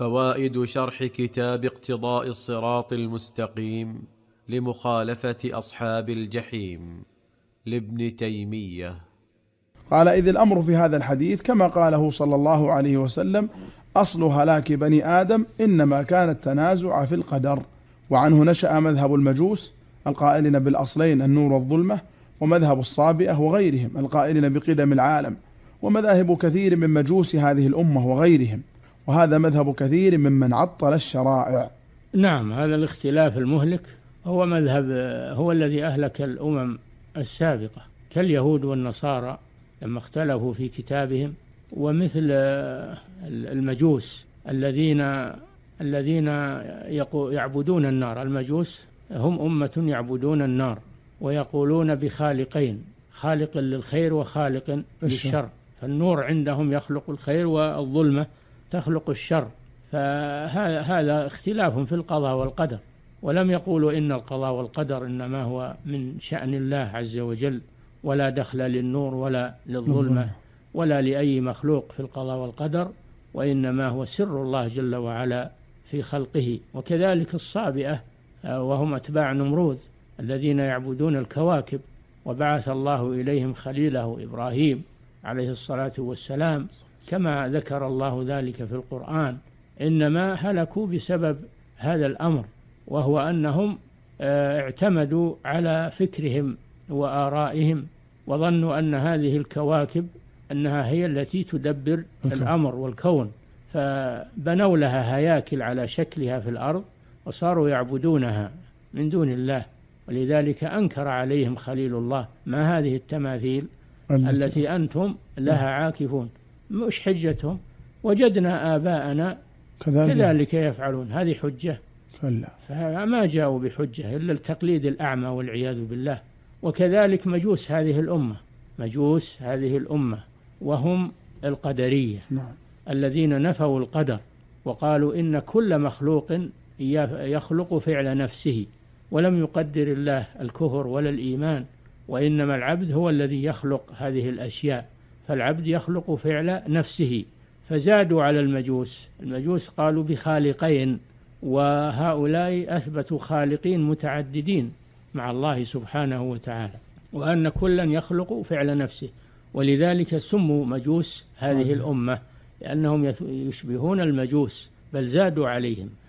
فوائد شرح كتاب اقتضاء الصراط المستقيم لمخالفه اصحاب الجحيم لابن تيميه قال اذ الامر في هذا الحديث كما قاله صلى الله عليه وسلم اصل هلاك بني ادم انما كان التنازع في القدر وعنه نشا مذهب المجوس القائلين بالاصلين النور والظلمه ومذهب الصابئه وغيرهم القائلين بقدم العالم ومذاهب كثير من مجوس هذه الامه وغيرهم وهذا مذهب كثير ممن عطل الشرائع نعم هذا الاختلاف المهلك هو مذهب هو الذي أهلك الأمم السابقة كاليهود والنصارى لما اختلفوا في كتابهم ومثل آه، المجوس الذين الذين يعبدون النار المجوس هم أمة يعبدون النار ويقولون بخالقين خالق للخير وخالق للشر فالنور عندهم يخلق الخير والظلمة تخلق الشر فهذا اختلاف في القضاء والقدر ولم يقولوا إن القضاء والقدر إنما هو من شأن الله عز وجل ولا دخل للنور ولا للظلمة ولا لأي مخلوق في القضاء والقدر وإنما هو سر الله جل وعلا في خلقه وكذلك الصابئة آه، وهم أتباع نمرود الذين يعبدون الكواكب وبعث الله إليهم خليله إبراهيم عليه الصلاة والسلام كما ذكر الله ذلك في القرآن إنما هلكوا بسبب هذا الأمر وهو أنهم آه، اعتمدوا على فكرهم وآرائهم وظنوا أن هذه الكواكب أنها هي التي تدبر الأمر والكون فبنوا لها هياكل على شكلها في الأرض وصاروا يعبدونها من دون الله ولذلك أنكر عليهم خليل الله ما هذه التماثيل التي أنتم لها عاكفون مش حجتهم وجدنا آباءنا كذلك, كذلك يفعلون هذه حجة كلا فما جاءوا بحجة إلا التقليد الأعمى والعياذ بالله وكذلك مجوس هذه الأمة مجوس هذه الأمة وهم القدرية نعم. الذين نفوا القدر وقالوا إن كل مخلوق يخلق فعل نفسه ولم يقدر الله الكفر ولا الإيمان وإنما العبد هو الذي يخلق هذه الأشياء فالعبد يخلق فعل نفسه فزادوا على المجوس المجوس قالوا بخالقين وهؤلاء اثبتوا خالقين متعددين مع الله سبحانه وتعالى وان كلا يخلق فعل نفسه ولذلك سموا مجوس هذه آه. الامه لانهم يشبهون المجوس بل زادوا عليهم